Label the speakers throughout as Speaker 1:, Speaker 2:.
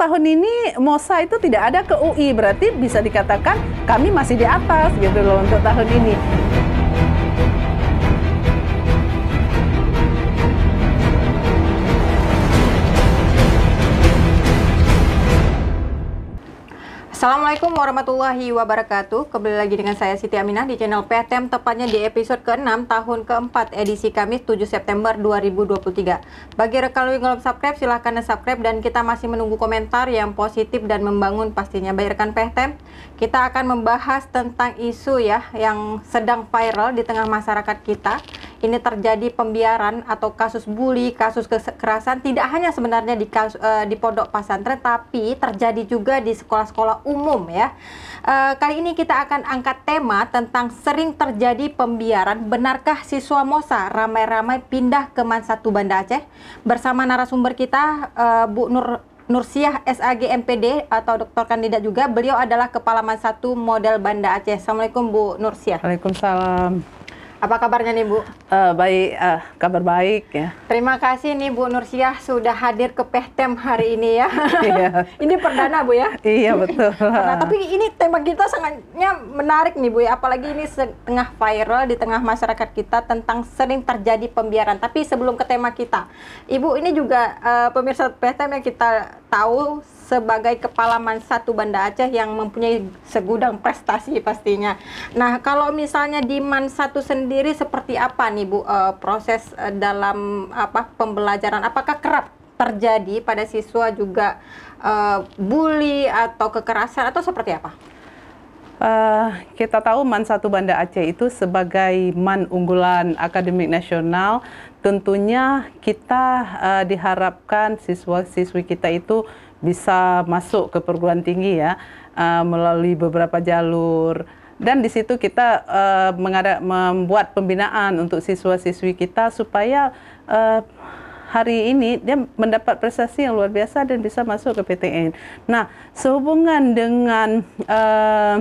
Speaker 1: tahun ini MOSA itu tidak ada ke UI, berarti bisa dikatakan kami masih di atas gitu loh untuk tahun ini.
Speaker 2: Assalamualaikum warahmatullahi wabarakatuh. Kembali lagi dengan saya Siti Aminah di channel PTM tepatnya di episode ke-6 tahun ke-4 edisi Kamis 7 September 2023. Bagi rekan yang belum subscribe silahkan subscribe dan kita masih menunggu komentar yang positif dan membangun pastinya. Bagi rekan PTM kita akan membahas tentang isu ya yang sedang viral di tengah masyarakat kita ini terjadi pembiaran atau kasus bully, kasus kekerasan tidak hanya sebenarnya di kasus, uh, eh, di pondok pesantren tapi terjadi juga di sekolah-sekolah umum ya. Uh, kali ini kita akan angkat tema tentang sering terjadi pembiaran. Benarkah siswa Mosa ramai-ramai pindah ke Mansatu Banda Aceh? Bersama narasumber kita uh, Bu Nur Nursiah SAG MPD atau dokter kandidat juga. Beliau adalah kepala Mansatu model Banda Aceh.
Speaker 1: Assalamualaikum Bu Nursiah. Waalaikumsalam. Apa kabarnya nih Bu? Uh, baik, uh, kabar baik ya.
Speaker 2: Terima kasih nih Bu Nursiah sudah hadir ke Pehtem hari ini ya.
Speaker 1: Iya.
Speaker 2: ini perdana Bu ya? Iya betul. nah, tapi ini tema kita sangatnya menarik nih Bu ya, apalagi ini setengah viral di tengah masyarakat kita tentang sering terjadi pembiaran. Tapi sebelum ke tema kita, Ibu ini juga uh, pemirsa Pehtem yang kita tahu sebagai kepala man satu Banda Aceh yang mempunyai segudang prestasi pastinya. Nah, kalau misalnya di man satu sendiri seperti apa nih Bu uh, proses uh, dalam apa pembelajaran? Apakah kerap terjadi pada siswa juga uh, bully atau kekerasan atau seperti apa?
Speaker 1: Uh, kita tahu MAN Satu Banda Aceh itu sebagai MAN unggulan akademik nasional, tentunya kita uh, diharapkan siswa-siswi kita itu bisa masuk ke perguruan tinggi ya uh, melalui beberapa jalur dan di situ kita uh, mengada, membuat pembinaan untuk siswa-siswi kita supaya uh, hari ini dia mendapat prestasi yang luar biasa dan bisa masuk ke PTN. Nah, sehubungan dengan uh,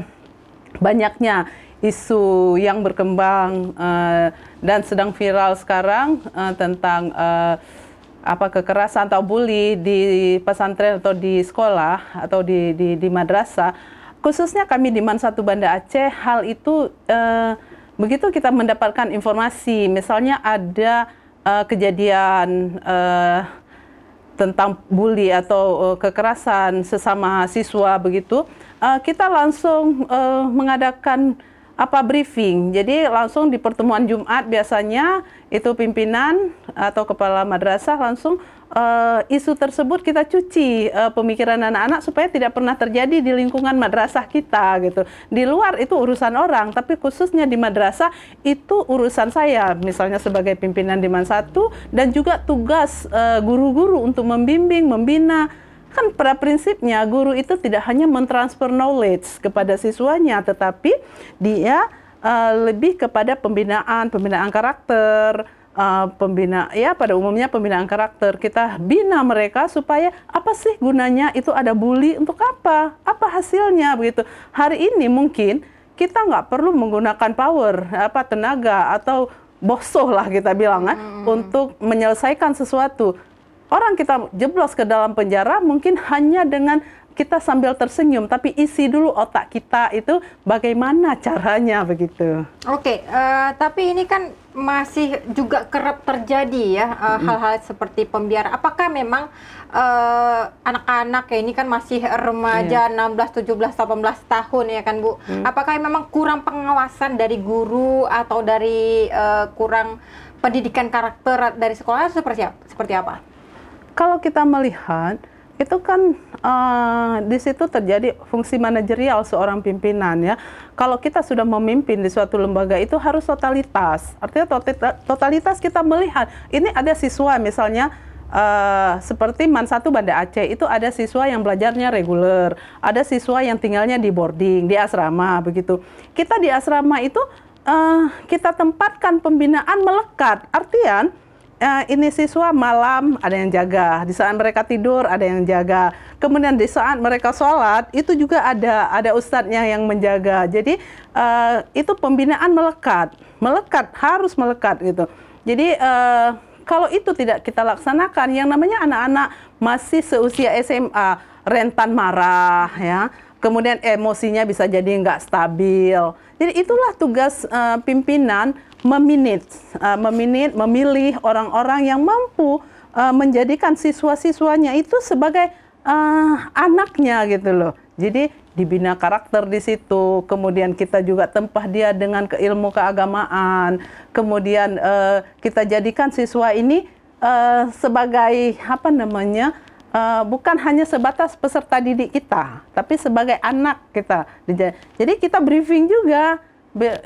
Speaker 1: banyaknya isu yang berkembang uh, dan sedang viral sekarang uh, tentang uh, apa kekerasan atau bully di pesantren atau di sekolah atau di di, di madrasah khususnya kami di Man satu Banda Aceh hal itu eh, begitu kita mendapatkan informasi misalnya ada eh, kejadian eh, tentang bully atau eh, kekerasan sesama siswa begitu eh, kita langsung eh, mengadakan apa briefing jadi langsung di pertemuan Jumat biasanya itu pimpinan atau kepala madrasah langsung uh, isu tersebut kita cuci uh, pemikiran anak-anak supaya tidak pernah terjadi di lingkungan madrasah kita gitu. Di luar itu urusan orang, tapi khususnya di madrasah itu urusan saya misalnya sebagai pimpinan di Man satu dan juga tugas eh, guru-guru uh, untuk membimbing, membina kan pada prinsipnya guru itu tidak hanya mentransfer knowledge kepada siswanya tetapi dia uh, lebih kepada pembinaan, pembinaan karakter, uh, pembina ya pada umumnya pembinaan karakter. Kita bina mereka supaya apa sih gunanya itu ada bully untuk apa? Apa hasilnya begitu. Hari ini mungkin kita nggak perlu menggunakan power, apa tenaga atau bosoh lah kita bilang kan hmm. untuk menyelesaikan sesuatu orang kita jeblos ke dalam penjara mungkin hanya dengan kita sambil tersenyum, tapi isi dulu otak kita itu bagaimana caranya begitu. Oke, okay, uh, eh, tapi ini kan masih juga kerap
Speaker 2: terjadi ya eh, hal-hal uh, mm -hmm. seperti pembiara. Apakah memang eh, anak-anak uh, ya ini kan masih remaja yeah. 16, 17, 18 tahun ya kan Bu? Mm. Apakah memang kurang pengawasan dari guru atau dari uh, kurang pendidikan karakter dari sekolah Seperti apa?
Speaker 1: Kalau kita melihat itu kan uh, di situ terjadi fungsi manajerial seorang pimpinan ya. Kalau kita sudah memimpin di suatu lembaga itu harus totalitas. Artinya totalitas kita melihat ini ada siswa misalnya Uh, seperti Man 1 Banda Aceh itu ada siswa yang belajarnya reguler, ada siswa yang tinggalnya di boarding, di asrama begitu. Kita di asrama itu uh, kita tempatkan pembinaan melekat. Artian uh, ini siswa malam ada yang jaga, di saat mereka tidur ada yang jaga. Kemudian di saat mereka sholat itu juga ada ada ustadznya yang menjaga. Jadi uh, itu pembinaan melekat, melekat harus melekat gitu. Jadi uh, kalau itu tidak kita laksanakan, yang namanya anak-anak masih seusia SMA rentan marah ya kemudian emosinya bisa jadi nggak stabil. Jadi itulah tugas uh, pimpinan meminit, uh, meminit, memilih orang-orang yang mampu uh, menjadikan siswa-siswanya itu sebagai uh, anaknya gitu loh. Jadi dibina karakter di situ, kemudian kita juga tempah dia dengan keilmu keagamaan, kemudian uh, kita jadikan siswa ini uh, sebagai apa namanya? Uh, bukan hanya sebatas peserta didik kita, tapi sebagai anak kita. Jadi kita briefing juga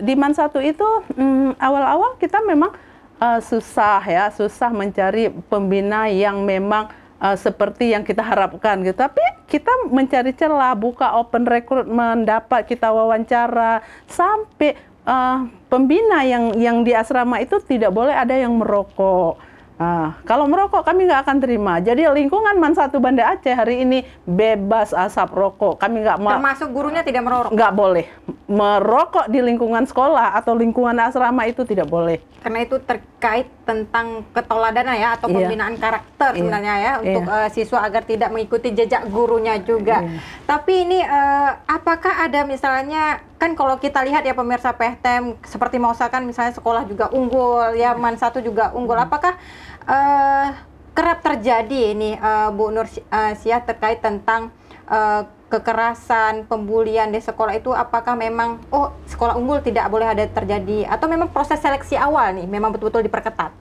Speaker 1: demand satu itu mm, awal-awal hmm, kita memang uh, susah ya, susah mencari pembina yang memang uh, seperti yang kita harapkan gitu. Tapi kita mencari celah, buka open recruitment, dapat kita wawancara sampai uh, pembina yang yang di asrama itu tidak boleh ada yang merokok Nah, kalau merokok kami nggak akan terima. Jadi lingkungan Man satu Banda Aceh hari ini bebas asap rokok. Kami nggak mau. Termasuk gurunya tidak merokok. Nggak boleh merokok di lingkungan sekolah atau lingkungan asrama itu tidak boleh. Karena itu terkait tentang
Speaker 2: ketoladanan ya atau iya. pembinaan karakter iya. sebenarnya ya iya. untuk iya. uh, siswa agar tidak mengikuti jejak gurunya juga. Iya. Tapi ini uh, apakah ada misalnya kan kalau kita lihat ya pemirsa PHTM seperti mau kan misalnya sekolah juga unggul ya Man satu juga unggul. Hmm. Apakah uh, kerap terjadi ini uh, Bu Nur uh, eh, Syah terkait tentang uh, kekerasan, pembulian di sekolah itu apakah memang oh sekolah unggul tidak boleh ada terjadi atau memang proses seleksi awal nih memang betul-betul diperketat?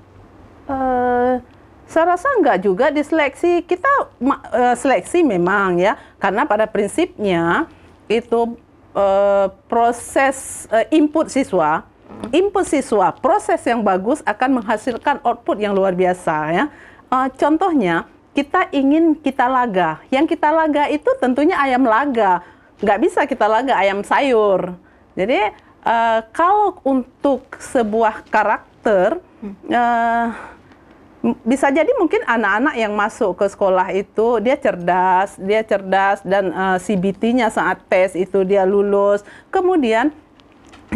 Speaker 1: Uh, saya rasa enggak juga di seleksi kita uh, seleksi memang ya karena pada prinsipnya itu uh, proses uh, input siswa input siswa, proses yang bagus akan menghasilkan output yang luar biasa ya. Uh, contohnya, kita ingin kita laga. Yang kita laga itu tentunya ayam laga. Nggak bisa kita laga ayam sayur. Jadi uh, kalau untuk sebuah karakter, uh, bisa jadi mungkin anak-anak yang masuk ke sekolah itu dia cerdas, dia cerdas dan uh, CBT-nya saat tes itu dia lulus. Kemudian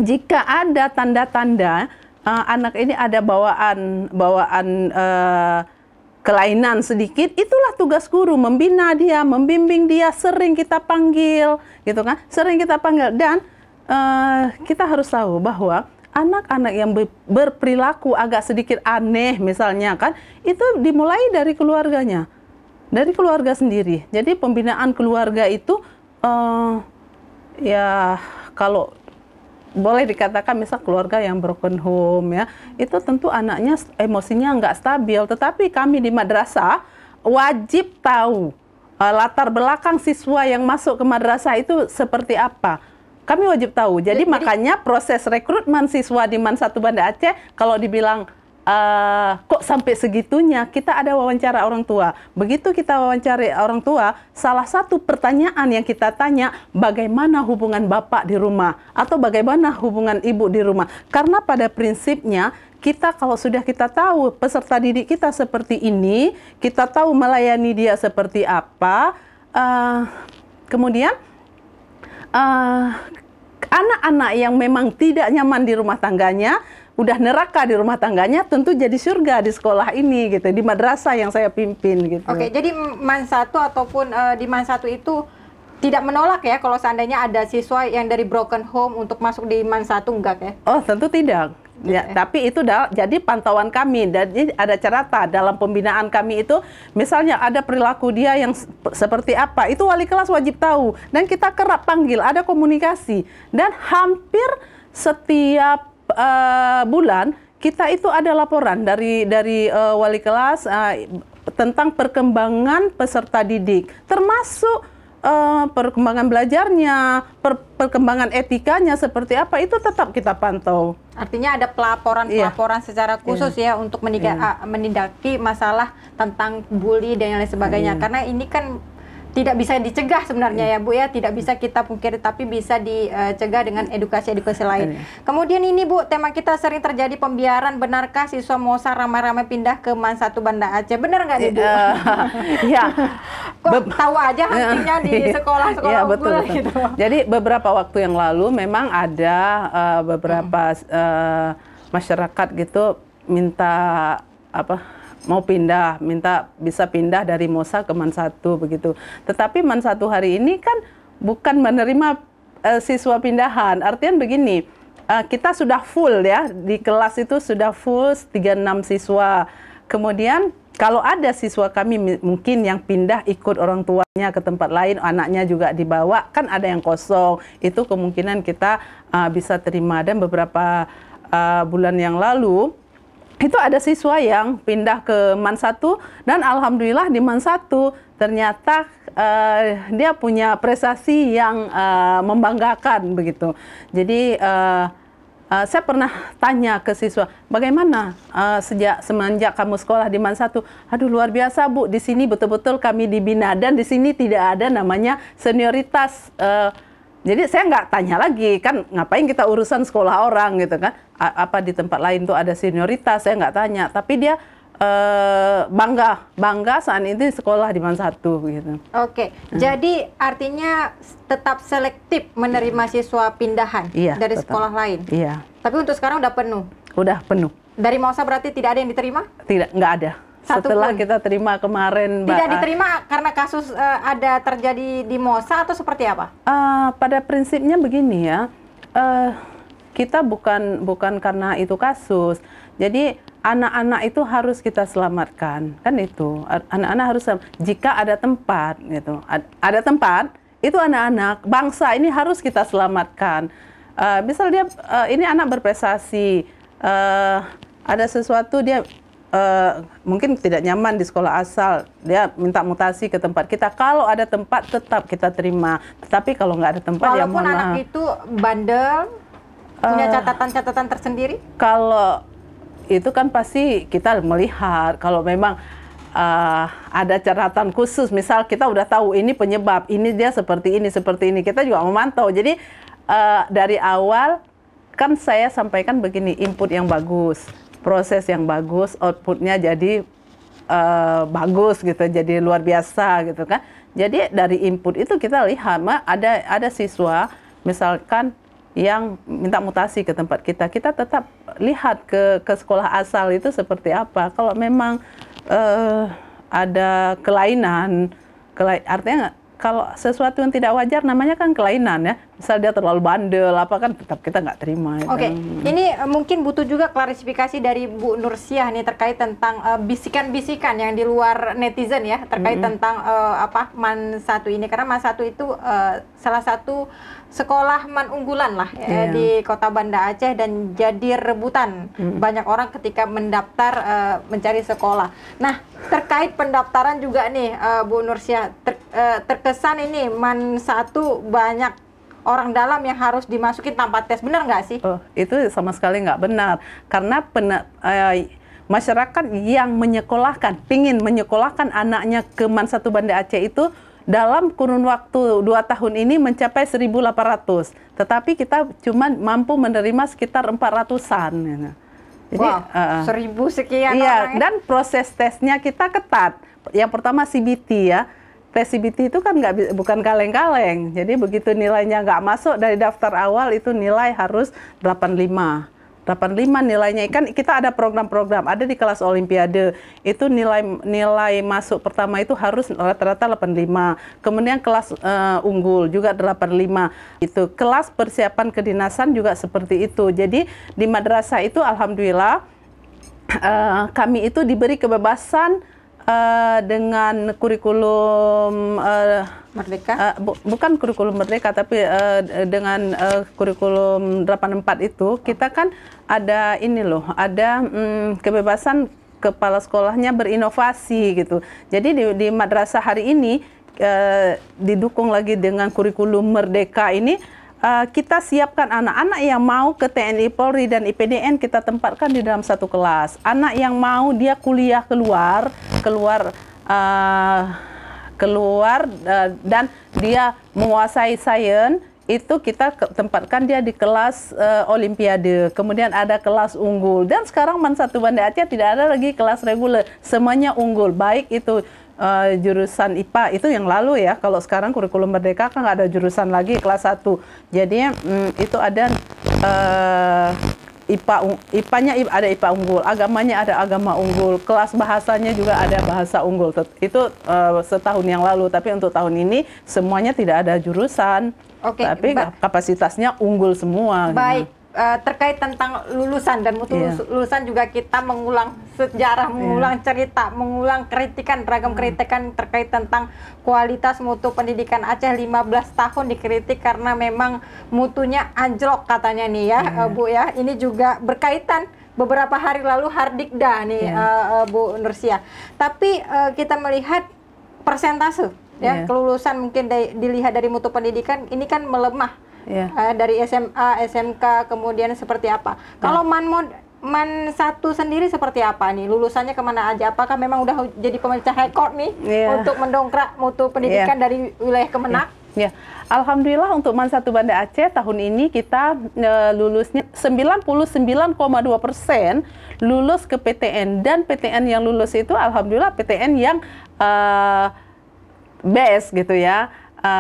Speaker 1: jika ada tanda-tanda uh, anak ini ada bawaan bawaan uh, kelainan sedikit, itulah tugas guru membina dia, membimbing dia, sering kita panggil, gitu kan? Sering kita panggil dan uh, kita harus tahu bahwa anak-anak yang berperilaku agak sedikit aneh misalnya kan, itu dimulai dari keluarganya. Dari keluarga sendiri. Jadi pembinaan keluarga itu uh, ya kalau boleh dikatakan misal keluarga yang broken home ya, itu tentu anaknya emosinya nggak stabil. Tetapi kami di madrasah wajib tahu uh, latar belakang siswa yang masuk ke madrasah itu seperti apa. Kami wajib tahu. Jadi, Jadi makanya proses rekrutmen siswa di Man Satu Banda Aceh kalau dibilang uh, kok sampai segitunya kita ada wawancara orang tua. Begitu kita wawancara orang tua, salah satu pertanyaan yang kita tanya bagaimana hubungan bapak di rumah atau bagaimana hubungan ibu di rumah. Karena pada prinsipnya kita kalau sudah kita tahu peserta didik kita seperti ini, kita tahu melayani dia seperti apa, uh, kemudian anak uh, eh, anak -anak yang memang tidak nyaman di rumah tangganya udah neraka di rumah tangganya tentu jadi surga di sekolah ini gitu di madrasah yang saya pimpin gitu. Oke,
Speaker 2: jadi man satu ataupun uh, di man satu itu tidak menolak ya kalau seandainya ada siswa yang dari broken home untuk masuk di
Speaker 1: man satu enggak ya? Oh, tentu tidak. Ya, ya, tapi itu dah, jadi pantauan kami dan ada cerata dalam pembinaan kami itu misalnya ada perilaku dia yang seperti apa itu wali kelas wajib tahu dan kita kerap panggil ada komunikasi dan hampir setiap uh, bulan kita itu ada laporan dari dari uh, wali kelas uh, tentang perkembangan peserta didik, termasuk uh, perkembangan belajarnya, per perkembangan etikanya seperti apa itu tetap kita pantau.
Speaker 2: Artinya ada pelaporan-pelaporan yeah. secara khusus yeah. ya untuk yeah. menindaki masalah tentang bully dan lain sebagainya. Yeah. Karena ini kan tidak bisa dicegah sebenarnya iya. ya Bu ya, tidak bisa kita pungkiri tapi bisa dicegah eh, dengan edukasi-edukasi lain. Iya. Kemudian ini Bu, tema kita sering terjadi pembiaran, benarkah siswa Mosa ramai-ramai pindah ke Man satu Banda Aceh? Benar nggak nih Bu? Uh, ya. Kok tahu aja hatinya di sekolah-sekolah ya, betul, betul. gitu.
Speaker 1: Jadi beberapa waktu yang lalu memang ada uh, beberapa uh, masyarakat gitu minta apa mau pindah, minta bisa pindah dari Mosa ke Man 1 begitu. Tetapi Man 1 hari ini kan bukan menerima uh, siswa pindahan. Artian begini, uh, kita sudah full ya, di kelas itu sudah full 36 siswa. Kemudian kalau ada siswa kami mungkin yang pindah ikut orang tuanya ke tempat lain, anaknya juga dibawa, kan ada yang kosong. Itu kemungkinan kita uh, bisa terima dan beberapa uh, bulan yang lalu itu ada siswa yang pindah ke MAN 1 dan alhamdulillah di MAN 1 ternyata uh, dia punya prestasi yang uh, membanggakan begitu. Jadi uh, uh, saya pernah tanya ke siswa, bagaimana uh, sejak semenjak kamu sekolah di MAN 1? Aduh luar biasa Bu, di sini betul-betul kami dibina dan di sini tidak ada namanya senioritas uh, jadi saya nggak tanya lagi kan ngapain kita urusan sekolah orang gitu kan apa di tempat lain tuh ada senioritas saya nggak tanya tapi dia eh, bangga bangga saat itu sekolah di mana satu gitu oke hmm.
Speaker 2: jadi artinya tetap selektif menerima siswa pindahan iya, dari tetap. sekolah lain iya tapi untuk sekarang udah penuh udah penuh dari masa berarti tidak ada yang diterima
Speaker 1: tidak nggak ada satu setelah pun. kita terima kemarin Mbak, tidak
Speaker 2: diterima karena kasus uh, ada terjadi di Mosa atau seperti apa?
Speaker 1: Uh, pada prinsipnya begini ya, uh, kita bukan bukan karena itu kasus. Jadi anak-anak itu harus kita selamatkan, kan itu. Anak-anak harus jika ada tempat gitu. Ada tempat itu anak-anak bangsa ini harus kita selamatkan. Uh, misal dia uh, ini anak berprestasi, uh, ada sesuatu dia Uh, mungkin tidak nyaman di sekolah asal, dia minta mutasi ke tempat kita. Kalau ada tempat tetap kita terima, tetapi kalau nggak ada tempat ya Walaupun ya anak itu
Speaker 2: bandel, Punya eh, catatan-catatan tersendiri?
Speaker 1: Kalau itu kan pasti kita melihat kalau memang uh, ada catatan khusus. Misal kita udah tahu ini penyebab, ini dia seperti ini, seperti ini. Kita juga memantau. Jadi uh, dari awal kan saya sampaikan begini, input yang bagus, proses yang bagus, outputnya jadi uh, bagus gitu, jadi luar biasa gitu kan. Jadi dari input itu kita lihat, ada ada siswa misalkan yang minta mutasi ke tempat kita, kita tetap lihat ke ke sekolah asal itu seperti apa. Kalau memang uh, ada kelainan, kelai, artinya kalau sesuatu yang tidak wajar namanya kan kelainan ya. Misal dia terlalu bandel, apa kan tetap kita nggak terima. Oke, okay. hmm.
Speaker 2: ini eh, mungkin butuh juga klarifikasi dari Bu Nursiah nih terkait tentang eh, bisikan-bisikan uh, yang di luar netizen ya terkait -hmm. tentang uh, apa Man satu ini karena Man satu itu uh, salah satu sekolah man unggulan lah yeah. Iya. di kota Banda Aceh dan jadi rebutan hmm. banyak orang ketika mendaftar uh, mencari sekolah. Nah terkait pendaftaran juga nih uh, Bu Nursia ter, uh, terkesan ini man satu banyak orang dalam yang harus dimasukin tanpa tes benar nggak
Speaker 1: sih? Oh itu sama sekali nggak benar karena pena, uh, masyarakat yang menyekolahkan pingin menyekolahkan anaknya ke Man satu Banda Aceh itu dalam kurun waktu dua tahun ini mencapai 1.800, tetapi kita cuma mampu menerima sekitar 400-an. Gitu. wow, uh, seribu sekian iya, orang. Ya? Dan proses tesnya kita ketat. Yang pertama CBT ya. Tes CBT itu kan nggak bukan kaleng-kaleng. Jadi begitu nilainya nggak masuk dari daftar awal itu nilai harus 85. 85 nilainya kan kita ada program-program ada di kelas olimpiade itu nilai nilai masuk pertama itu harus rata-rata 85 kemudian kelas uh, unggul juga 85 itu kelas persiapan kedinasan juga seperti itu jadi di madrasah itu alhamdulillah uh, kami itu diberi kebebasan Eh, dengan kurikulum uh, merdeka uh, bu bukan kurikulum merdeka tapi uh, dengan uh, kurikulum 84 itu kita kan ada ini loh ada um, kebebasan kepala sekolahnya berinovasi gitu. Jadi di, di madrasah hari ini uh, didukung lagi dengan kurikulum merdeka ini uh, kita siapkan anak-anak yang mau ke TNI Polri dan IPDN kita tempatkan di dalam satu kelas. Anak yang mau dia kuliah keluar keluar uh, keluar uh, dan dia menguasai sains itu kita tempatkan dia di kelas uh, olimpiade, kemudian ada kelas unggul dan sekarang man satu Banda Aceh tidak ada lagi kelas reguler, semuanya unggul. Baik itu uh, jurusan IPA itu yang lalu ya. Kalau sekarang kurikulum merdeka kan nggak ada jurusan lagi kelas 1. Jadi mm, itu ada uh, IPA IPA-nya ada IPA unggul, agamanya ada agama unggul, kelas bahasanya juga ada bahasa unggul. Itu uh, setahun yang lalu, tapi untuk tahun ini semuanya tidak ada jurusan. Oke. tapi kapasitasnya unggul semua. Gitu. Baik.
Speaker 2: Eh, terkait tentang lulusan dan mutu yeah. lulusan juga kita mengulang sejarah, iya. mengulang cerita, mengulang kritikan beragam hmm. kritikan terkait tentang kualitas mutu pendidikan Aceh 15 tahun dikritik karena memang mutunya anjlok katanya nih ya, yeah. Iya. Bu ya. Ini juga berkaitan beberapa hari lalu Hardikda nih yeah. Iya. uh, eh, Bu Nursia. Tapi uh, kita melihat persentase ya yeah. kelulusan mungkin dilihat dari mutu pendidikan ini kan melemah yeah. Iya. uh, dari SMA, SMK, kemudian seperti apa. Nah. Kalau manmod Man satu sendiri seperti apa nih? Lulusannya kemana aja? Apakah memang udah jadi pemecah rekor nih yeah. untuk mendongkrak mutu pendidikan yeah. dari wilayah
Speaker 1: Kemenak? Yeah. Ya, iya. alhamdulillah untuk Man Satu Banda Aceh tahun ini kita e, lulusnya 99,2 persen lulus ke PTN dan PTN yang lulus itu alhamdulillah PTN yang e, best gitu ya. E,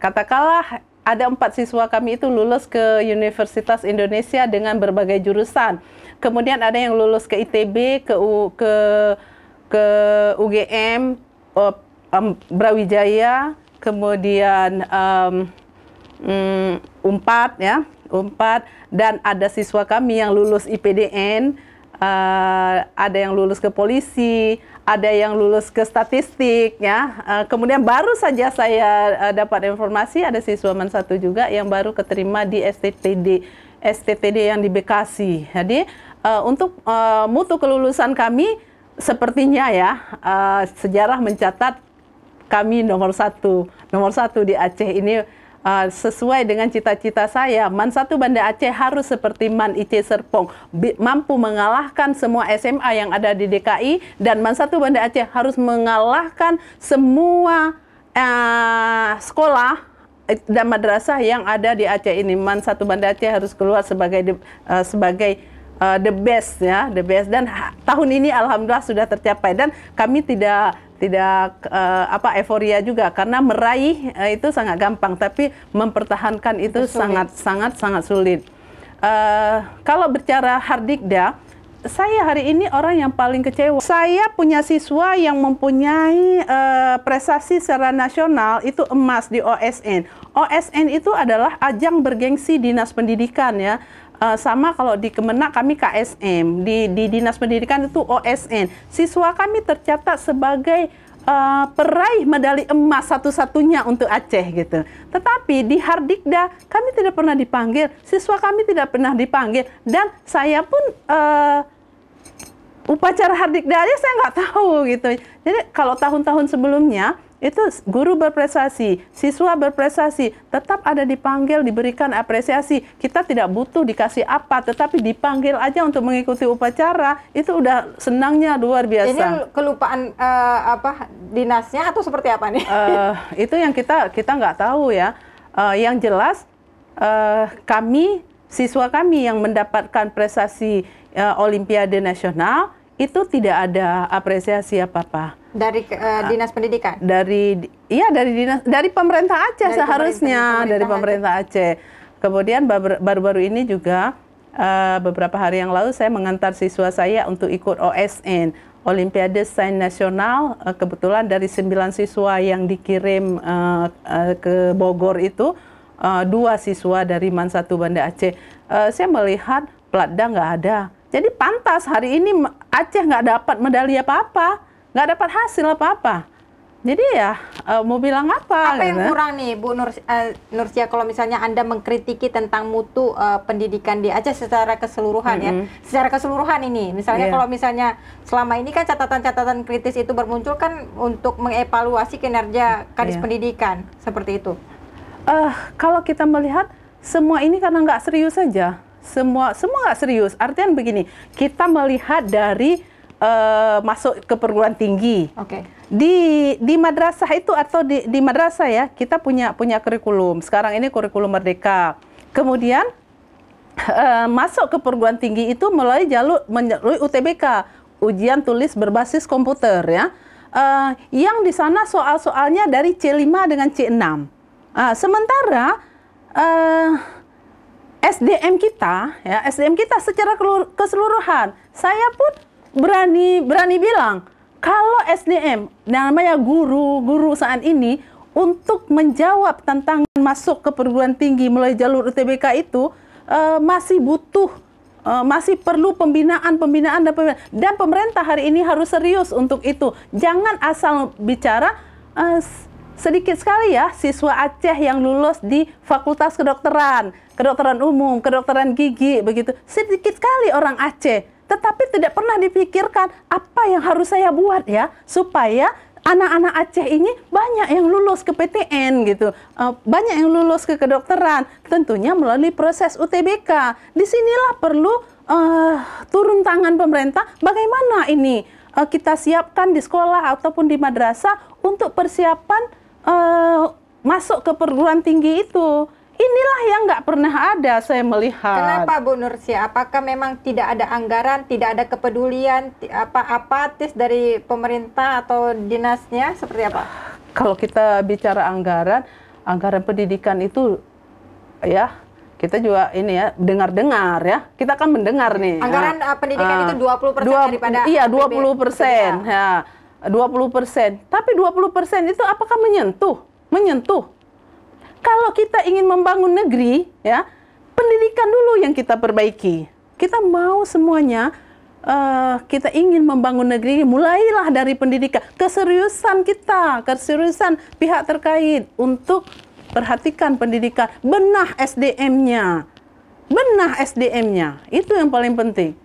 Speaker 1: katakanlah ada empat siswa kami itu lulus ke Universitas Indonesia dengan berbagai jurusan. Kemudian ada yang lulus ke ITB, ke U, ke ke UGM, um, oh, Brawijaya, kemudian um, mm, um, UMPAT ya, UMPAT dan ada siswa kami yang lulus IPDN uh, ada yang lulus ke polisi, ada yang lulus ke statistik, ya. Uh, kemudian baru saja saya uh, dapat informasi ada man satu juga yang baru keterima di STTD, STPD yang di Bekasi. Jadi uh, untuk uh, mutu kelulusan kami sepertinya ya uh, sejarah mencatat kami nomor satu, nomor satu di Aceh ini uh, sesuai dengan cita-cita saya. Man satu Banda Aceh harus seperti Man IC Serpong, mampu mengalahkan semua SMA yang ada di DKI dan Man satu Banda Aceh harus mengalahkan semua uh, sekolah eh, dan madrasah yang ada di Aceh ini Man satu Banda Aceh harus keluar sebagai uh, sebagai uh, the best ya the best dan tahun ini alhamdulillah sudah tercapai dan kami tidak tidak uh, apa euforia juga karena meraih uh, itu sangat gampang tapi mempertahankan itu, sulit. sangat sangat sangat sulit. Uh, kalau bicara Hardikda, saya hari ini orang yang paling kecewa. Saya punya siswa yang mempunyai uh, prestasi secara nasional itu emas di OSN. OSN itu adalah ajang bergengsi dinas pendidikan ya uh, sama kalau di Kemenak kami KSM, di, di Dinas Pendidikan itu OSN. Siswa kami tercatat sebagai uh, peraih medali emas satu-satunya untuk Aceh gitu. Tetapi di Hardikda kami tidak pernah dipanggil, siswa kami tidak pernah dipanggil dan saya pun uh, upacara Hardikda saya nggak tahu gitu. Jadi kalau tahun-tahun sebelumnya itu guru berprestasi, siswa berprestasi, tetap ada dipanggil, diberikan apresiasi. Kita tidak butuh dikasih apa, tetapi dipanggil aja untuk mengikuti upacara, itu udah senangnya luar biasa. Ini kelupaan uh, apa dinasnya atau seperti apa nih? Uh, itu yang kita kita nggak tahu ya. Uh, yang jelas uh, kami siswa kami yang mendapatkan prestasi uh, Olimpiade Nasional itu tidak ada apresiasi apa-apa
Speaker 2: ya, dari uh, dinas pendidikan
Speaker 1: dari iya dari dinas dari pemerintah Aceh dari seharusnya pemerintah, dari pemerintah Aceh, Aceh. kemudian baru-baru ini juga uh, beberapa hari yang lalu saya mengantar siswa saya untuk ikut OSN Olimpiade Sains Nasional uh, kebetulan dari sembilan siswa yang dikirim uh, uh, ke Bogor itu uh, dua siswa dari Man Satu Banda Aceh uh, saya melihat Platda nggak ada jadi pantas hari ini Aceh nggak dapat medali apa-apa, nggak dapat hasil apa-apa. Jadi ya eh, mau bilang apa? Apa gitu. yang kurang
Speaker 2: nih Bu Nur uh, Nursia kalau misalnya Anda mengkritiki tentang mutu uh, pendidikan di Aceh secara keseluruhan mm -hmm. ya. Secara keseluruhan ini misalnya yeah. kalau misalnya selama ini kan catatan-catatan kritis itu bermuncul kan untuk mengevaluasi kinerja Kadis yeah. Pendidikan
Speaker 1: seperti itu. Uh, kalau kita melihat semua ini karena nggak serius saja semua semua nggak serius. artinya begini, kita melihat dari uh, masuk ke perguruan tinggi. Oke. Okay. Di di madrasah itu atau di di madrasah ya, kita punya punya kurikulum. Sekarang ini kurikulum merdeka. Kemudian uh, masuk ke perguruan tinggi itu melalui jalur melalui UTBK, ujian tulis berbasis komputer ya. Uh, yang di sana soal-soalnya dari C5 dengan C6. Uh, ah, sementara uh, SDM kita, ya SDM kita secara keseluruhan, saya pun berani berani bilang kalau SDM namanya guru-guru saat ini untuk menjawab tantangan masuk ke perguruan tinggi melalui jalur UTBK itu uh, masih butuh eh, masih perlu pembinaan pembinaan dan pembinaan. dan pemerintah hari ini harus serius untuk itu jangan asal bicara uh, sedikit sekali ya siswa Aceh yang lulus di Fakultas Kedokteran, Kedokteran Umum, Kedokteran Gigi begitu. Sedikit sekali orang Aceh, tetapi tidak pernah dipikirkan apa yang harus saya buat ya supaya anak-anak Aceh ini banyak yang lulus ke PTN gitu, eh, banyak yang lulus ke kedokteran, tentunya melalui proses UTBK. Disinilah perlu uh, turun tangan pemerintah, bagaimana ini eh, kita siapkan di sekolah ataupun di madrasah untuk persiapan uh, masuk ke perguruan tinggi itu inilah yang nggak pernah ada saya melihat. Kenapa
Speaker 2: Bu Nursia? Apakah memang tidak ada anggaran, tidak ada kepedulian, apa apatis dari pemerintah atau dinasnya seperti apa?
Speaker 1: Kalau kita bicara anggaran, anggaran pendidikan itu ya kita juga ini ya dengar-dengar ya kita kan mendengar iya. nih anggaran ya. pendidikan uh, itu
Speaker 2: 20% dua, daripada iya
Speaker 1: 20% ya 20 persen. Tapi 20 persen itu apakah menyentuh? Menyentuh. Kalau kita ingin membangun negeri, ya pendidikan dulu yang kita perbaiki. Kita mau semuanya uh, kita ingin membangun negeri, mulailah dari pendidikan. Keseriusan kita, keseriusan pihak terkait untuk perhatikan pendidikan, benah SDM-nya. Benah SDM-nya. Itu yang paling penting.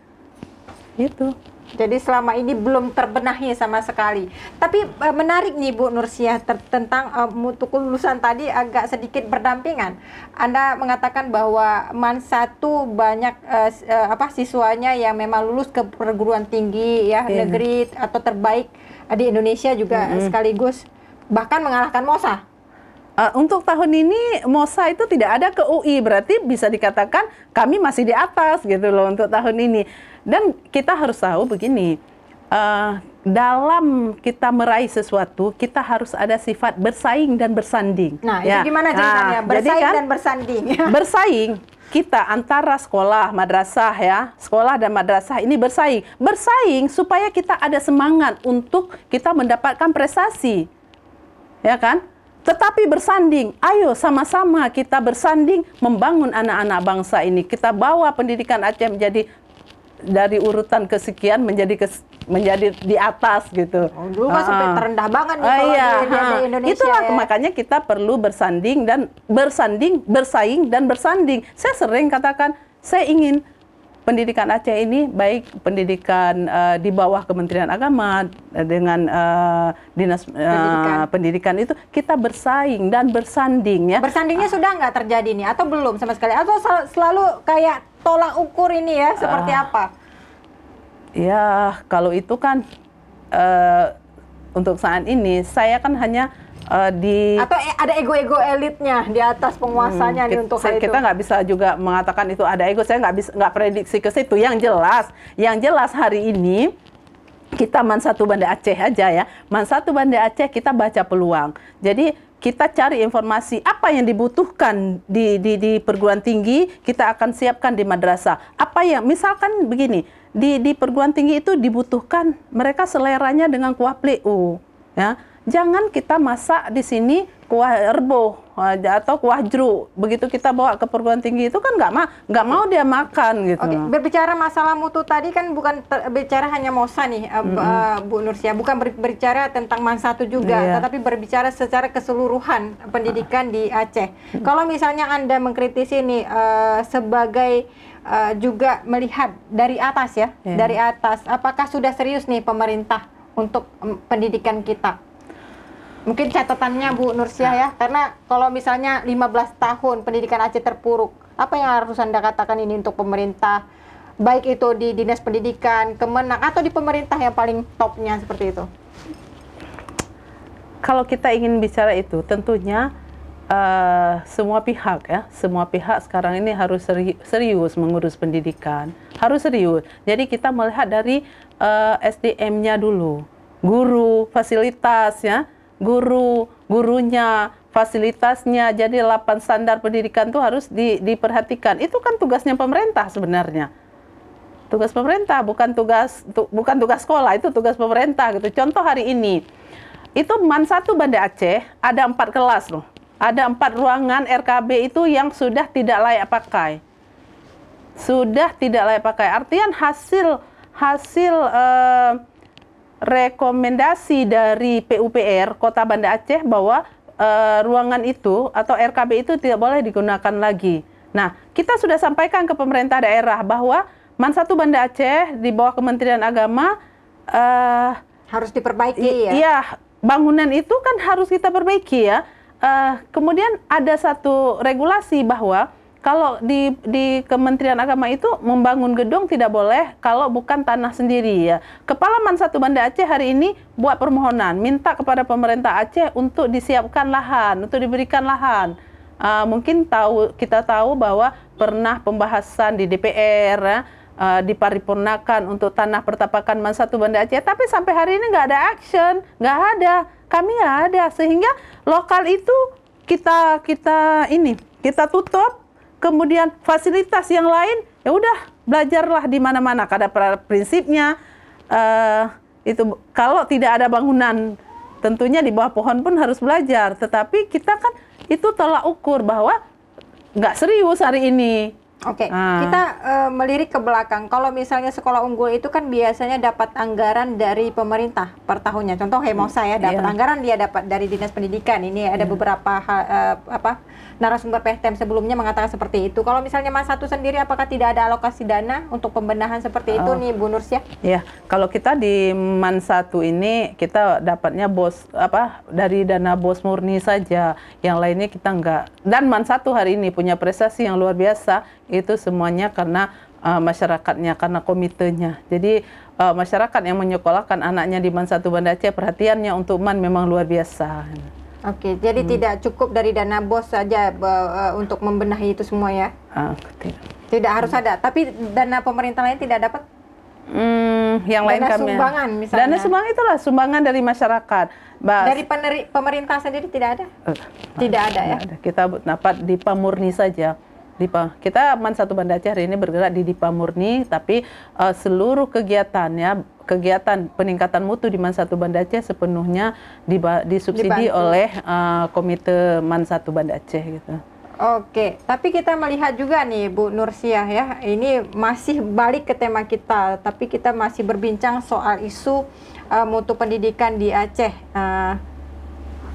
Speaker 1: Itu. Jadi selama ini belum
Speaker 2: terbenahi sama sekali. Tapi uh, menarik nih Bu Nursia tentang uh, mutu kelulusan tadi agak sedikit berdampingan. Anda mengatakan bahwa man satu banyak uh, uh, apa siswanya yang memang lulus ke perguruan tinggi ya yeah. negeri
Speaker 1: atau terbaik di Indonesia juga mm -hmm. sekaligus bahkan mengalahkan Mosa Uh, untuk tahun ini MOSA itu tidak ada ke UI, berarti bisa dikatakan kami masih di atas gitu loh untuk tahun ini. Dan kita harus tahu begini, uh, dalam kita meraih sesuatu, kita harus ada sifat bersaing dan bersanding. Nah, ya. itu gimana nah, ceritanya? Nah, bersaing jadi kan, dan
Speaker 2: bersanding.
Speaker 1: bersaing kita antara sekolah, madrasah ya, sekolah dan madrasah ini bersaing. Bersaing supaya kita ada semangat untuk kita mendapatkan prestasi. Ya kan? Tetapi bersanding, ayo sama-sama kita bersanding membangun anak-anak bangsa ini. Kita bawa pendidikan Aceh menjadi dari urutan kesekian menjadi kes, menjadi di atas gitu. Oh, uh, sampai ah. terendah banget nih uh, kalau iya, di, di, di ah. Indonesia. Ya. Itulah ya. makanya kita perlu bersanding dan bersanding, bersaing dan bersanding. Saya sering katakan saya ingin pendidikan Aceh ini baik pendidikan uh, di bawah Kementerian Agama dengan uh, dinas uh, pendidikan. pendidikan itu kita bersaing dan bersanding ya. Bersandingnya uh, sudah nggak terjadi nih atau belum sama sekali atau sel selalu kayak
Speaker 2: tolak ukur ini ya seperti uh, apa?
Speaker 1: Ya kalau itu kan uh, untuk saat ini saya kan hanya uh, di atau e, ada ego-ego elitnya di atas penguasanya hmm, nih untuk saya, Kita nggak bisa juga mengatakan itu ada ego. Saya nggak bisa nggak prediksi ke situ. Yang jelas, yang jelas hari ini kita Man Satu Banda Aceh aja ya. Man Satu Banda Aceh kita baca peluang. Jadi kita cari informasi apa yang dibutuhkan di, di, di perguruan tinggi, kita akan siapkan di madrasah. Apa yang, misalkan begini, di, di perguruan tinggi itu dibutuhkan mereka seleranya dengan kuah pleu. Ya jangan kita masak di sini kuah erboh eh, atau kuah jeruk. Begitu kita bawa ke perguruan tinggi itu kan nggak ma nggak mau dia makan gitu. Oke, berbicara masalah mutu tadi kan bukan berbicara hanya mosa nih mm -hmm. uh,
Speaker 2: Bu Nursia, bukan berbicara tentang satu juga, yeah. tetapi berbicara secara keseluruhan pendidikan di Aceh. Kalau misalnya Anda mengkritisi ini uh, eh, sebagai uh, juga melihat dari atas ya, yeah. dari atas apakah sudah serius nih pemerintah untuk mm, pendidikan kita? Mungkin catatannya Bu Nursia ya, karena kalau misalnya 15 tahun pendidikan Aceh terpuruk, apa yang harus Anda katakan ini untuk pemerintah, baik itu di Dinas Pendidikan, Kemenang, atau di pemerintah yang paling topnya seperti itu?
Speaker 1: Kalau kita ingin bicara itu, tentunya uh, semua pihak ya, semua pihak sekarang ini harus seri serius mengurus pendidikan, harus serius. Jadi kita melihat dari uh, eh, SDM-nya dulu, guru, fasilitas ya, guru, gurunya, fasilitasnya. Jadi delapan standar pendidikan itu harus di, diperhatikan. Itu kan tugasnya pemerintah sebenarnya. Tugas pemerintah bukan tugas tu, bukan tugas sekolah, itu tugas pemerintah gitu. Contoh hari ini itu MAN satu Banda Aceh ada empat kelas loh. Ada empat ruangan RKB itu yang sudah tidak layak pakai. Sudah tidak layak pakai. Artian hasil hasil eh, rekomendasi dari PUPR Kota Banda Aceh bahwa e, ruangan itu atau RKB itu tidak boleh digunakan lagi. Nah, kita sudah sampaikan ke pemerintah daerah bahwa Mansatu Banda Aceh di bawah Kementerian Agama e, harus diperbaiki ya. Iya, bangunan itu kan harus kita perbaiki ya. E, kemudian ada satu regulasi bahwa kalau di di Kementerian Agama itu membangun gedung tidak boleh kalau bukan tanah sendiri ya. Kepala Mansatu Banda Aceh hari ini buat permohonan minta kepada pemerintah Aceh untuk disiapkan lahan, untuk diberikan lahan. Uh, mungkin tahu kita tahu bahwa pernah pembahasan di DPR ya, eh, uh, eh, diparipurnakan untuk tanah pertapakan Mansatu Banda Aceh, tapi sampai hari ini nggak ada action, nggak ada, kami nggak ada sehingga lokal itu kita kita ini kita tutup kemudian fasilitas yang lain ya udah belajarlah di mana-mana pada prinsipnya uh, itu kalau tidak ada bangunan tentunya di bawah pohon pun harus belajar tetapi kita kan itu telah ukur bahwa nggak serius hari ini Oke, okay. Ah. hmm. kita
Speaker 2: uh, melirik ke belakang. Kalau misalnya sekolah unggul itu kan biasanya dapat anggaran dari pemerintah per tahunnya. Contoh Hemosa ya dapat yeah. anggaran dia dapat dari dinas pendidikan. Ini ada yeah. beberapa hal, uh, apa narasumber PTM sebelumnya mengatakan seperti itu. Kalau misalnya Mas Satu sendiri apakah tidak ada alokasi dana untuk pembenahan seperti itu oh. nih Bu Nursya?
Speaker 1: Iya, kalau kita di Man Satu ini kita dapatnya bos apa dari dana bos murni saja. Yang lainnya kita enggak. Dan Man Satu hari ini punya prestasi yang luar biasa itu semuanya karena uh, masyarakatnya karena komitenya. Jadi eh, masyarakat yang menyekolahkan anaknya di Man Satu Banda Aceh perhatiannya untuk Man memang luar biasa.
Speaker 2: Oke, okay, jadi hmm. tidak cukup dari dana bos saja e, untuk membenahi itu semua ya?
Speaker 1: Uh, ah, tidak.
Speaker 2: Tidak harus hmm. ada, tapi dana pemerintah lain tidak dapat?
Speaker 1: Hmm, yang dana lain kami. Dana sumbangan misalnya. Dana sumbangan itulah sumbangan dari masyarakat. Bas. Dari
Speaker 2: peneri, pemerintah sendiri tidak ada? Uh,
Speaker 1: tidak ada ya. Ada. Kita dapat di pamurni saja. Dipa. Kita aman Satu Banda Aceh hari ini bergerak di Dipa Murni, tapi uh, seluruh kegiatannya kegiatan peningkatan mutu di Man Satu Banda Aceh sepenuhnya disubsidi Dibantu. oleh uh, Komite Man Satu Banda Aceh gitu.
Speaker 2: Oke, tapi kita melihat juga nih Bu Nursiah ya, ini masih balik ke tema kita, tapi kita masih berbincang soal isu uh, mutu pendidikan di Aceh. Uh,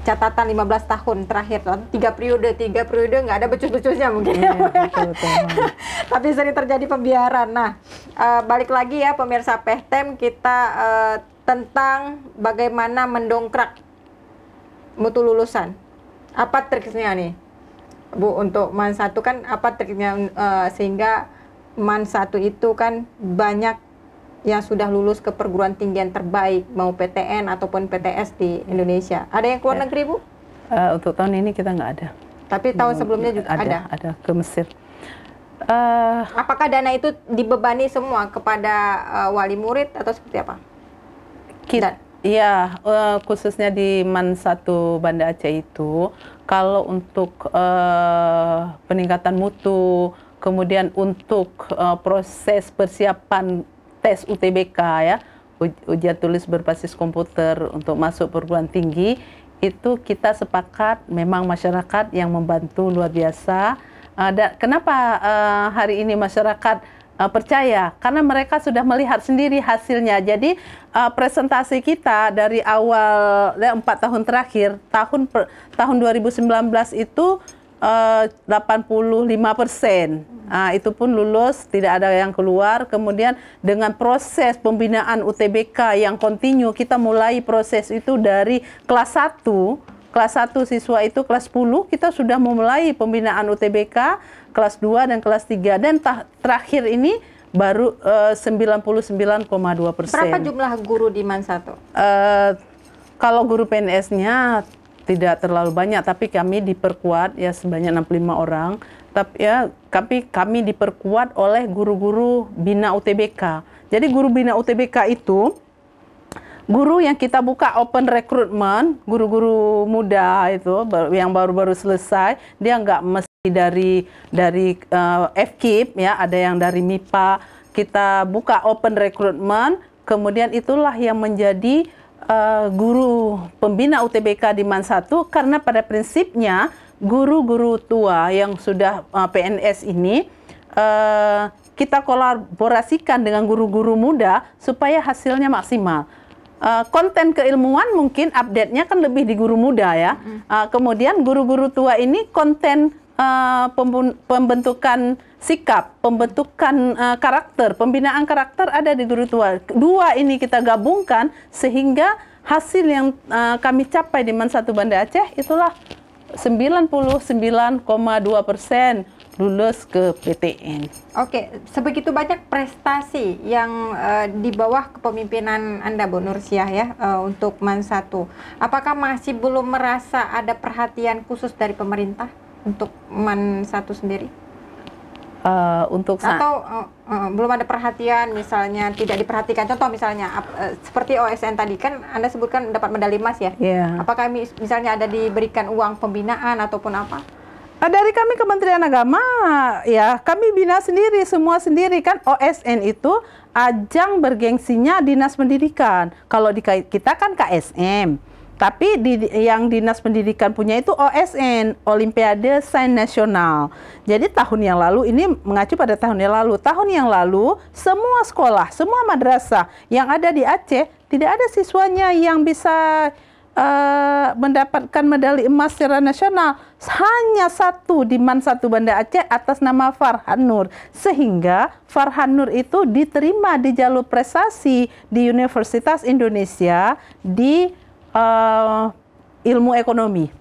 Speaker 2: catatan 15 tahun terakhir kan? tiga periode tiga periode nggak ada becus-becusnya mungkin yeah, betul, betul. tapi sering terjadi pembiaran nah uh, balik lagi ya pemirsa pehtem kita uh, tentang bagaimana mendongkrak mutu lulusan apa triknya nih bu untuk man satu kan apa triknya uh, sehingga man satu itu kan banyak yang sudah lulus ke perguruan tinggi yang terbaik mau PTN ataupun PTS di Indonesia. Ada yang keluar ya. negeri Bu? Uh, untuk tahun ini kita nggak ada. Tapi tahun mau, sebelumnya juga ada. Ada,
Speaker 1: ada ke Mesir.
Speaker 2: Uh, Apakah dana itu dibebani semua kepada uh, wali murid atau seperti apa?
Speaker 1: Kita, Iya, uh, khususnya di MAN 1 Banda Aceh itu, kalau untuk uh, peningkatan mutu, kemudian untuk uh, proses persiapan tes UTBK ya, ujian tulis berbasis komputer untuk masuk perguruan tinggi itu kita sepakat memang masyarakat yang membantu luar biasa. Ada eh, kenapa uh, hari ini masyarakat uh, percaya? Karena mereka sudah melihat sendiri hasilnya. Jadi uh, presentasi kita dari awal ya, empat tahun terakhir tahun per, tahun 2019 itu eh, 85 persen. Nah, itu pun lulus, tidak ada yang keluar. Kemudian dengan proses pembinaan UTBK yang kontinu, kita mulai proses itu dari kelas 1 kelas 1 siswa itu kelas 10 kita sudah memulai pembinaan UTBK kelas 2 dan kelas 3 dan terakhir ini baru eh, uh, 99,2 persen. Berapa jumlah guru di MAN 1? Uh, eh, kalau guru PNS-nya tidak terlalu banyak tapi kami diperkuat ya sebanyak 65 orang tapi ya tapi kami diperkuat oleh guru-guru bina UTBK. Jadi guru bina UTBK itu guru yang kita buka open recruitment, guru-guru muda itu yang baru-baru selesai, dia nggak mesti dari dari uh, eh, FKIP ya, ada yang dari MIPA. Kita buka open recruitment, kemudian itulah yang menjadi uh, guru pembina UTBK di MAN 1 karena pada prinsipnya guru-guru tua yang sudah uh, eh, PNS ini uh, kita kolaborasikan dengan guru-guru muda supaya hasilnya maksimal. Uh, konten keilmuan mungkin update-nya kan lebih di guru muda ya. Uh, kemudian guru-guru tua ini konten Eh, pembentukan sikap, pembentukan uh, karakter, pembinaan karakter ada di guru tua. Dua ini kita gabungkan sehingga hasil yang uh, kami capai di Man Satu Banda Aceh itulah 99,2 persen lulus ke PTN. Oke,
Speaker 2: sebegitu banyak prestasi yang uh, di bawah kepemimpinan Anda Bu Nursiah ya uh, untuk MAN 1. Apakah masih belum merasa ada perhatian khusus dari pemerintah? untuk man satu sendiri?
Speaker 1: Uh, untuk atau uh,
Speaker 2: uh, belum ada perhatian misalnya tidak diperhatikan contoh misalnya uh, seperti OSN tadi kan anda sebutkan dapat medali emas ya yeah. apakah misalnya ada diberikan uang pembinaan ataupun apa
Speaker 1: dari kami Kementerian Agama ya kami bina sendiri semua sendiri kan OSN itu ajang bergengsinya dinas pendidikan kalau di kita kan KSM tapi di, yang dinas pendidikan punya itu OSN, Olimpiade Sains Nasional. Jadi tahun yang lalu, ini mengacu pada tahun yang lalu. Tahun yang lalu, semua sekolah, semua madrasah yang ada di Aceh, tidak ada siswanya yang bisa uh, mendapatkan medali emas secara nasional. Hanya satu di MAN satu Banda Aceh atas nama Farhan Nur. Sehingga Farhan Nur itu diterima di jalur prestasi di Universitas Indonesia di uh, ilmu ekonomi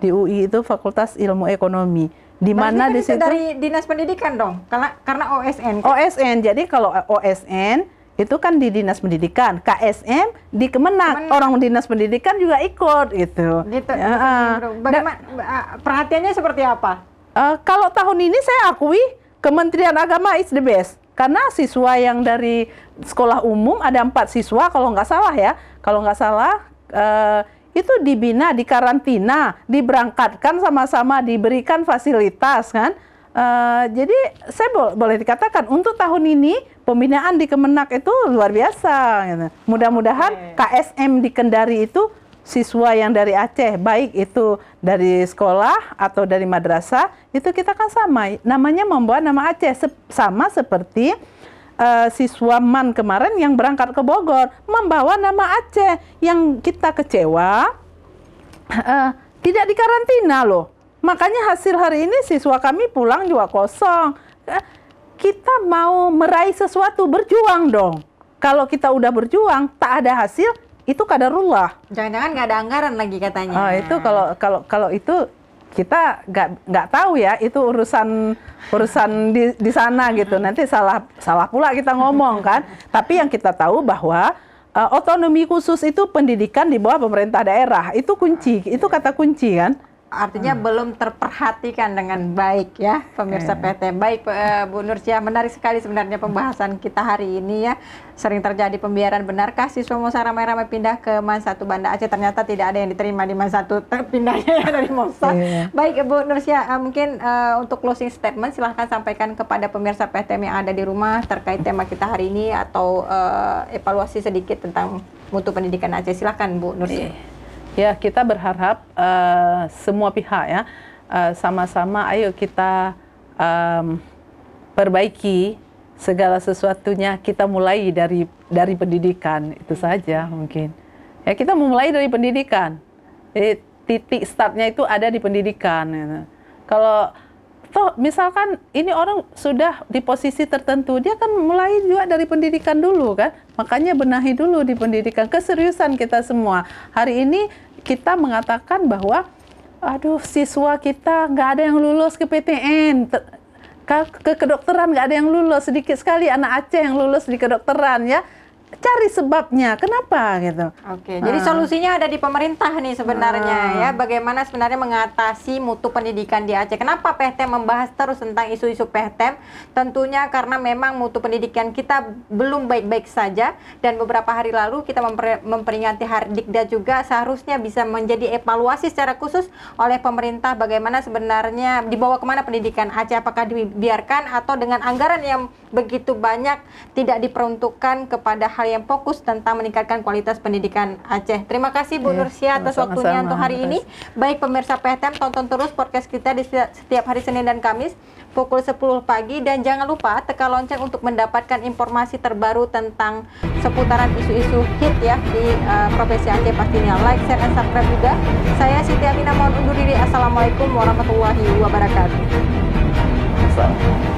Speaker 1: di UI itu Fakultas Ilmu Ekonomi di mana kan di situ dari
Speaker 2: dinas pendidikan dong karena karena OSN kan? OSN
Speaker 1: jadi kalau OSN itu kan di dinas pendidikan KSM di Kemenak Kemen... orang dinas pendidikan juga ikut gitu. Gitu. Ya, ah. gitu. Bagaimana ah, perhatiannya seperti apa? Uh, kalau tahun ini saya akui Kementerian Agama is the best karena siswa yang dari sekolah umum ada empat siswa kalau nggak salah ya kalau nggak salah uh, itu dibina, dikarantina, diberangkatkan sama-sama, diberikan fasilitas kan. Uh, jadi saya bo boleh dikatakan untuk tahun ini pembinaan di Kemenak itu luar biasa. Gitu. Mudah-mudahan okay. KSM di Kendari itu siswa yang dari Aceh, baik itu dari sekolah atau dari madrasah, itu kita kan sama. Namanya membuat nama Aceh, Se sama seperti uh, siswa MAN kemarin yang berangkat ke Bogor membawa nama Aceh yang kita kecewa uh, tidak dikarantina loh. Makanya hasil hari ini siswa kami pulang juga kosong. Uh, kita mau meraih sesuatu berjuang dong. Kalau kita udah berjuang tak ada hasil itu kadarullah. Jangan-jangan nggak ada anggaran lagi katanya. Oh, itu kalau kalau kalau itu kita nggak nggak tahu ya itu urusan urusan di di sana gitu nanti salah salah pula kita ngomong kan tapi yang kita tahu bahwa uh, otonomi khusus itu pendidikan di bawah pemerintah daerah itu kunci itu kata kunci kan artinya hmm. belum
Speaker 2: terperhatikan dengan baik ya pemirsa eh. PT. Baik uh, Bu Nursia, menarik sekali sebenarnya pembahasan kita hari ini ya. Sering terjadi pembiaran benarkah siswa Mosa ramai-ramai pindah ke Man 1 Banda Aceh ternyata tidak ada yang diterima di Man 1 pindahnya dari Mosa. Yeah. Baik Bu Nursia, uh, mungkin uh, untuk closing statement silahkan sampaikan kepada pemirsa PT yang ada di rumah terkait tema kita hari ini atau uh, evaluasi sedikit tentang mutu pendidikan
Speaker 1: Aceh. Silahkan Bu Nursia. Yeah. Ya, kita berharap uh, semua pihak ya eh, sama-sama uh, ayo kita um, perbaiki segala sesuatunya kita mulai dari dari pendidikan itu saja mungkin. Ya, kita mulai dari pendidikan. Eh, titik startnya itu ada di pendidikan. Gitu. Kalau toh misalkan ini orang sudah di posisi tertentu dia kan mulai juga dari pendidikan dulu kan makanya benahi dulu di pendidikan keseriusan kita semua hari ini kita mengatakan bahwa aduh siswa kita nggak ada yang lulus ke PTN ke kedokteran nggak ada yang lulus sedikit sekali anak Aceh yang lulus di kedokteran ya cari sebabnya kenapa gitu. Oke, jadi ah. solusinya
Speaker 2: ada di pemerintah nih sebenarnya uh. ya. Bagaimana sebenarnya mengatasi mutu pendidikan di Aceh? Kenapa PTM membahas terus tentang isu-isu PTM? Tentunya karena memang mutu pendidikan kita belum baik-baik saja dan beberapa hari lalu kita memper memperingati Hari Dikda juga seharusnya bisa menjadi evaluasi secara khusus oleh pemerintah bagaimana sebenarnya dibawa kemana pendidikan Aceh? Apakah dibiarkan atau dengan anggaran yang begitu banyak tidak diperuntukkan kepada hal yang fokus tentang meningkatkan kualitas pendidikan Aceh. Terima kasih Bu yeah, Nursia atas sama waktunya sama, untuk hari ini. Baik pemirsa PTM, tonton terus podcast kita di setiap hari Senin dan Kamis pukul 10 pagi dan jangan lupa tekan lonceng untuk mendapatkan informasi terbaru tentang seputaran isu-isu hit ya di uh, profesi Aceh pastinya. Like, share, dan subscribe juga. Saya Siti Amina mohon undur diri. Assalamualaikum warahmatullahi wabarakatuh.
Speaker 1: Assalamualaikum.